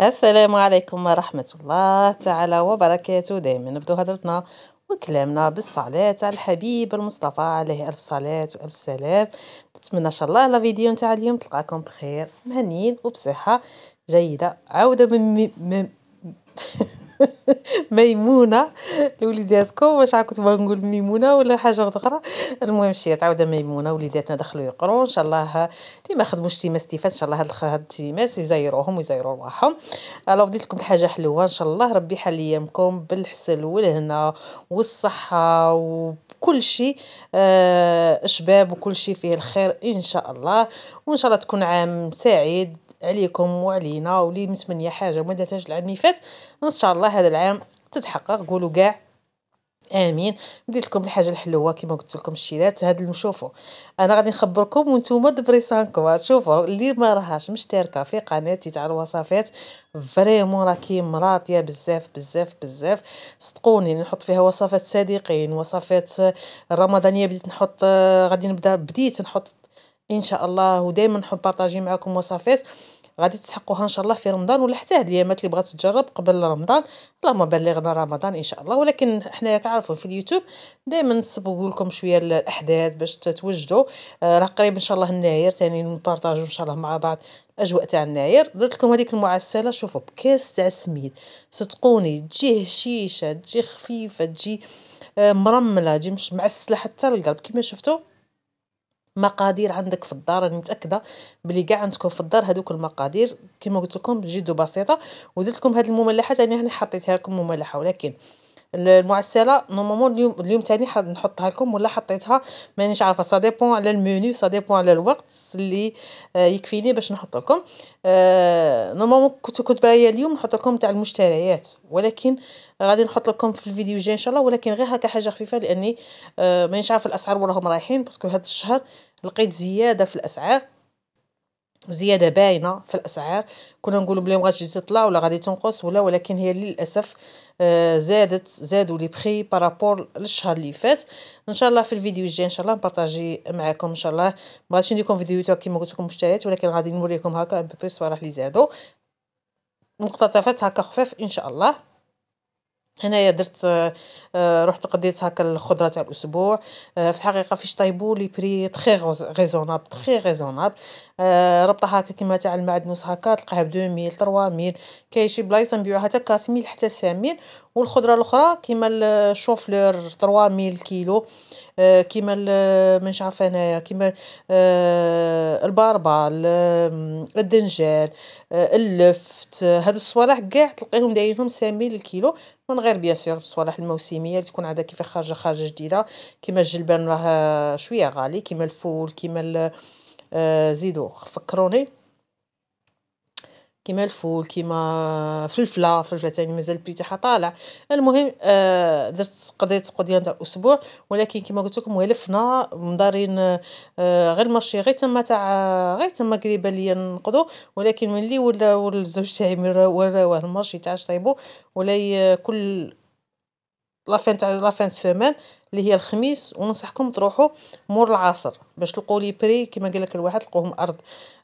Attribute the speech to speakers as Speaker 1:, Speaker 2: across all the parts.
Speaker 1: السلام عليكم ورحمة الله تعالى وبركاته دائما نبدو هدرتنا وكلامنا بالصلاة على الحبيب المصطفى عليه ألف صلاة وألف سلام نتمنى إن شاء الله على فيديو نتاع اليوم تلقاكم بخير مهنيين وبصحة جيدة عودة من ميمونه لوليداتكم واش كنت بغيت نقول ميمونه ولا حاجه اخرى المهم شي عاوده ميمونه وليداتنا دخلوا يقروا ان شاء الله اللي ما خدموش تيما تيفات ان شاء الله هاد هاد التيماس يزايروهم ويزيروا رواحهم الوغ بديت لكم حاجه حلوه ان شاء الله ربي يحل ايامكم بالحسن والهنا والصحه و كل شيء آه، شباب وكل شيء فيه الخير ان شاء الله وان شاء الله تكون عام سعيد عليكم وعلينا ولي متمنيه حاجه وما درتهاش العام اللي فات ان شاء الله هذا العام تتحقق قولوا كاع امين بديت لكم الحاجه الحلوه كما قلت لكم الشيلات هاد شوفوا انا غادي نخبركم وانتم دبري صانكم شوفوا اللي ما راهاش مشتركه في قناتي تاع الوصفات فريمون راكي مراطيه بزاف بزاف بزاف صدقوني نحط فيها وصفات صديقين وصفات آه، رمضانيه بديت نحط آه، غادي نبدا بديت نحط ان شاء الله ودائما نحب بارطاجي معكم وصفات غادي تسحقوها ان شاء الله في رمضان ولا حتى هاد اليامات اللي بغات تجرب قبل رمضان اللهم بلغنا رمضان ان شاء الله ولكن حنايا كنعرفوا في اليوتيوب دائما نسبقوا لكم شويه الاحداث باش تتوجدوا راه قريب ان شاء الله الناير ثاني نبارطاجوا ان شاء الله مع بعض الاجواء تاع الناير درت لكم هذيك المعسله شوفوا بكاس تاع السميد صدقوني تجي هشيشه تجي خفيفه تجي آه، مرمله تجي مش معسله حتى القلب كما شفتوا مقادير عندك في الدار انا متاكده بلي كاع عندكم في الدار هذوك المقادير كما قلت لكم جد بسيطه ودرت لكم هذه المملحات يعني انا حطيتها لكم مملحه ولكن المعسله نورمالمون اليوم اليوم تاني نحطها لكم ولا حطيتها مانيش عارفه سا ديبون على المنيو سا ديبون على الوقت اللي آه، يكفيني باش نحط لكم نورمالمون آه، كنت كنت باغيه اليوم نحط لكم تاع المشتريات ولكن غادي نحط لكم في الفيديو الجاي ان شاء الله ولكن غير هكا حاجه خفيفه لاني آه، مانيش عارفه الاسعار وراهم رايحين باسكو هاد الشهر لقيت زياده في الاسعار وزياده باينه في الاسعار كنا نقولوا بلي غادي تطلع ولا غادي تنقص ولا ولكن هي للاسف آه، زادت زادوا لي بخي بارابور للشهر اللي فات ان شاء الله في الفيديو الجاي ان شاء الله نبارطاجي معكم ان شاء الله ما غاديش ندير لكم فيديو كيما قلت لكم مشتريات ولكن غادي نوريكم هكا ان بو بليس اللي زادوا مقتطفات هكا خفاف ان شاء الله هنايا درت آه، آه، رحت قضيت هكا الخضره تاع الاسبوع آه، في الحقيقه فيش طيبو لي بري تري ريزونابل تري ريزونابل ربطها هكا كيما تاع المعدنوس هكا تلقاها ب 2000 3000 كاين شي بلايص نبيعوها حتى 4000 حتى 5000 والخضره الاخرى كيما الشوفلور تروا ميل كيلو آه، كيما مش عارفه انايا كيما آه، البربه الدنجال آه، اللفت هاد الصوالح كاع تلقيهم دايرينهم سامين الكيلو من غير بيان سور الصوالح الموسميه اللي تكون عندها كيف خارجه خارجه جديده كيما الجلبان راه شويه غالي كيما الفول كيما زيدو فكروني كيما الفول كيما فلفله فلفله تاني مازال البري تاعها طالع المهم آه درت قضيت قضيه تاع اسبوع ولكن كيما قلت لكم ولفنا مدارين آه غير مارشي غير تما تاع غير تما قريبه ليا نقضو ولكن ملي ولا الزوج تاعي وراه المارشي تاع شطيبو ولا كل لافان تاع لافان سومان اللي هي الخميس وننصحكم تروحوا مور العصر باش تلقوا لي بري كيما قال لك الواحد تلقوهم ارض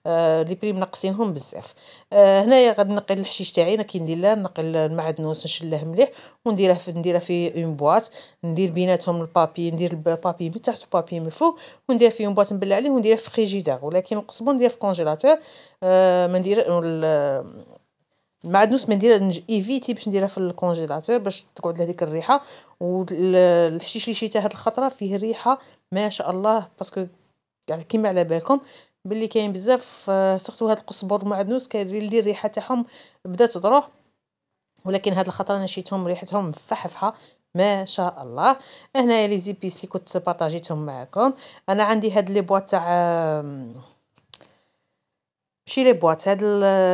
Speaker 1: آه لي بري منقصينهم بزاف آه هنايا غادي نقي الحشيش تاعي انا كي ندير لا نقي المعدنوس نشله مليح ونديره في نديره في اون بواط ندير بيناتهم البابي ندير البابي من تحت وبابي من الفوق وندير في اون بواط نبلع عليه ونديره في فريجيدار ولكن القصبون ندير في كونجيلاتور آه ما ندير المعدنوس ما ندير ايفيتي باش نديرها في الكونجيلاتور باش تقعد لهذيك ديك الريحه والحشيش اللي شريته هاد الخطره فيه ريحه ما شاء الله باسكو يعني كيما على بالكم باللي كاين بزاف آه، سورتو هاد القزبر والمعدنوس كاين لي الريحه تاعهم بدات تروح ولكن هاد الخطره انا شيتهم ريحتهم فحفحه ما شاء الله هنايا لي زيبيس اللي كنت بارطاجيتهم معكم انا عندي هاد لي بواط تاع شي لي بواط هاد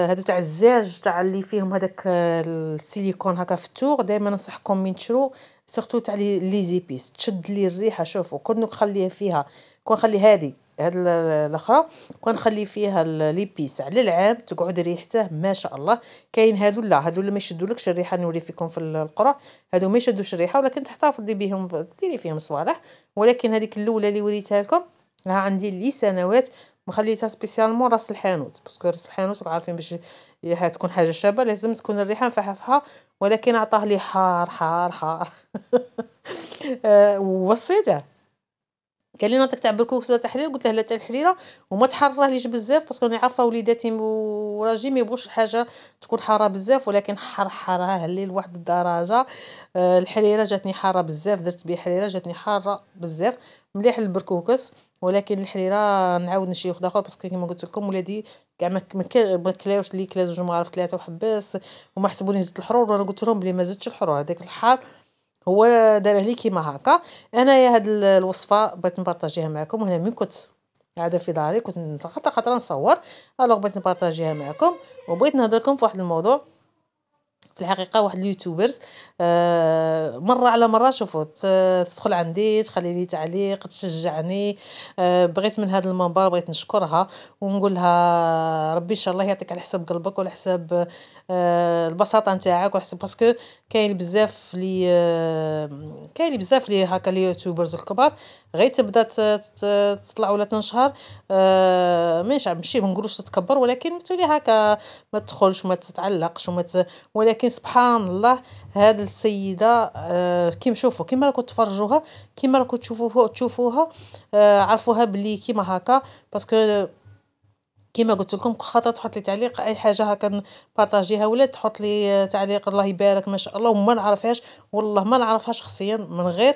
Speaker 1: هادو تاع الزاج تاع اللي فيهم هذاك آه، السيليكون هكا في التوغ دائما نصحكم من تشرو سورتو تاع لي زيبيس تشد لي الريحه شوفوا كون نخليها فيها كون نخلي هادي هاد الاخرى نخلي فيها ليبيس على العام تقعد ريحته ما شاء الله كاين هادو لا هادو اللي ما يشدولكش الريحه نوري فيكم في القرى هادو ما يشدوش الريحه ولكن تحتفظي بهم ديري فيهم صوالح ولكن هذيك الاولى اللي وريتها لكم لها عندي لي سنوات مخليتها سبيسيالمون راس الحانوت باسكو راس الحانوت عارفين باش تكون حاجه شابه لازم تكون الريحه مفحفحه ولكن عطاه لي حار حار حار آه، ووصيته قال لي نعطيك تاع بركوكس تاع تحريره قلت له لا تاع الحريره وما تحرره ليش بزاف باسكو راني عارفه وليداتي وراجلي ما يبغوش حاجه تكون حاره بزاف ولكن حر حرحرها لي لواحد الدرجه آه، الحريره جاتني حاره بزاف درت بيه حريره جاتني حاره بزاف مليح البركوكس ولكن الحريرة نعاود نشي وحد اخر باسكو كيما قلت لكم ولادي كاع ما كلاوش اللي كلا جوج مغارف ثلاثه وحبس وما حسبوني زدت الحرور وانا قلت لهم بلي ما زدتش الحرور هذاك الحار هو داره لي كيما هكا انايا هاد الوصفه بغيت نبارطاجيها معكم هنا من كنت قاعده في داري كنت خطره خطره نصور الوغ بغيت نبارطاجيها معكم وبغيت نهضر لكم في واحد الموضوع في الحقيقه واحد اليوتيوبرز آه، مره على مره شوفوا تدخل عندي تخلي لي تعليق تشجعني آه، بغيت من هذا المنبر بغيت نشكرها ونقول لها ربي ان شاء الله يعطيك على حساب قلبك وعلى حساب آه، البساطه نتاعك وعلى حساب باسكو كاين بزاف لي كاين بزاف لي هكا اليوتيوبرز الكبار غير تبدا تطلع ولا تنشهر ماشي ماشي من تكبر تتكبر ولكن تولي هكا ما تدخلش ما تتعلقش وما ولكن ولكن سبحان الله هاد السيده آه كي مشوفوا كيما راكو تفرجوها كيما راكو تشوفوها تشوفوها آه عرفوها بلي كيما هكا باسكو كيما قلت لكم كل تحط لي تعليق اي حاجه هكا بارطاجيها ولا تحط لي تعليق الله يبارك ما شاء الله وما نعرفهاش والله ما نعرفها شخصيا من غير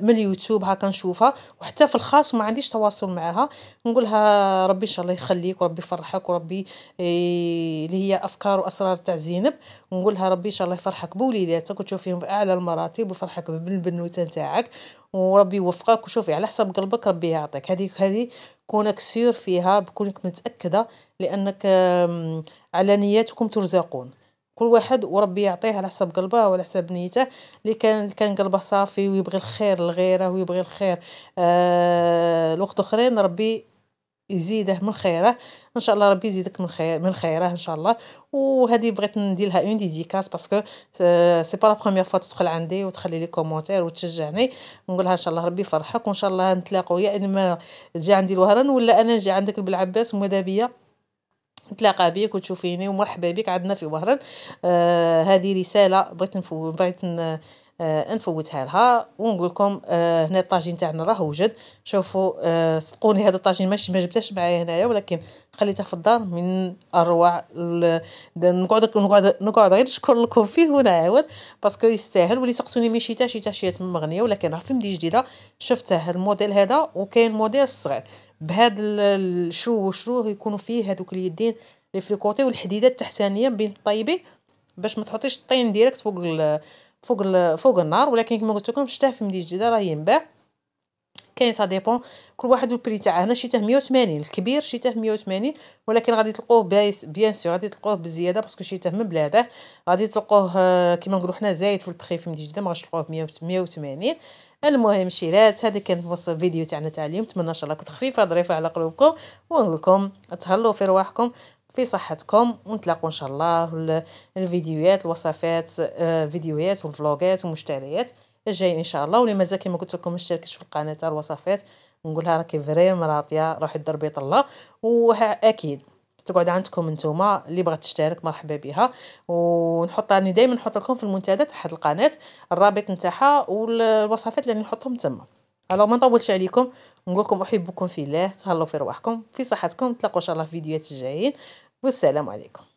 Speaker 1: من اليوتيوب هكا نشوفها وحتى في الخاص وما عنديش تواصل معها نقولها ربي ان شاء الله يخليك وربي يفرحك وربي اللي هي افكار واسرار تاع زينب نقولها ربي ان شاء الله يفرحك بوليداتك وتشوفيهم في اعلى المراتب ويفرحك بالبنوته تاعك وربي يوفقك وشوفي على حسب قلبك ربي يعطيك هذه هذه كونك سير فيها بكونك متأكدة لأنك على نياتكم ترزقون كل واحد وربي يعطيه على حسب قلبه وعلى حسب نيته اللي كان كان قلبه صافي ويبغي الخير لغيره ويبغي الخير آه الوقت اخرين ربي يزيده من خيره ان شاء الله ربي يزيدك من خير من خيره ان شاء الله وهذه بغيت ندير لها اون ديديكاس باسكو سي با لا بروميير فوا تدخل عندي وتخلي لي كومونتير وتشجعني نقول لها ان شاء الله ربي يفرحك وان شاء الله نتلاقاو يا اما تجي عندي الوهران ولا انا نجي عندك بالعباس وماذا بيا نتلاقى بيك وتشوفيني ومرحبا بك عندنا في وهران آه هذه رساله بغيت نفو بغيت آه نفوتها لها ونقول لكم آه هنا الطاجين تاعنا راه وجد شوفوا آه صدقوني هذا الطاجين ماشي ما جبتهش معايا هنايا ولكن خليته في الدار من اروع نقعد نقعد نقعد غير نشكر لكم فيه ونعاود باسكو يستاهل واللي سقسوني ماشي تاع شي تاشيات من مغنيه ولكن راه في مدينه جديده شفته الموديل هذا وكاين موديل صغير بهذا الشرو وشرو يكونوا فيه هذوك اليدين لي فليكوتي والحديدات التحتانيه بين الطيبي باش ما تحطيش الطين ديريكت فوق فوق فوق النار ولكن كما قلت لكم شتاه في مدينه جديده راه ينباع كاين سا ديبون كل واحد والبري تاعه هنا شتاه 180 الكبير شتاه 180 ولكن غادي تلقوه بايس بيان سور غادي تلقوه بزياده باسكو شتاه من بلاده غادي تلقوه آه، كيما نقولوا حنا زايد في البخي في مدينه جديده ما غاش تلقوه 180 المهم شيرات هذا كان في فيديو تاعنا تاع اليوم نتمنى ان شاء الله كنت خفيفه ظريفه على قلوبكم ونقول لكم تهلاو في رواحكم في صحتكم ونتلاقوا ان شاء الله الفيديوهات الوصفات آه، فيديوهات والفلوغات والمشتريات الجاي ان شاء الله واللي مازال كما قلت لكم مشتركش في القناه تاع الوصفات نقولها راكي فريم راضيه روحي ضربي طله واكيد تقعد عندكم نتوما اللي بغات تشترك مرحبا بها ونحط راني دائما نحط لكم في المنتدى تحت القناه الرابط نتاعها والوصفات اللي نحطهم تما الو ما نطولش عليكم نقول لكم احبكم في الله تهلاو في رواحكم في صحتكم تلاقوا ان شاء الله في فيديوهات الجايين والسلام عليكم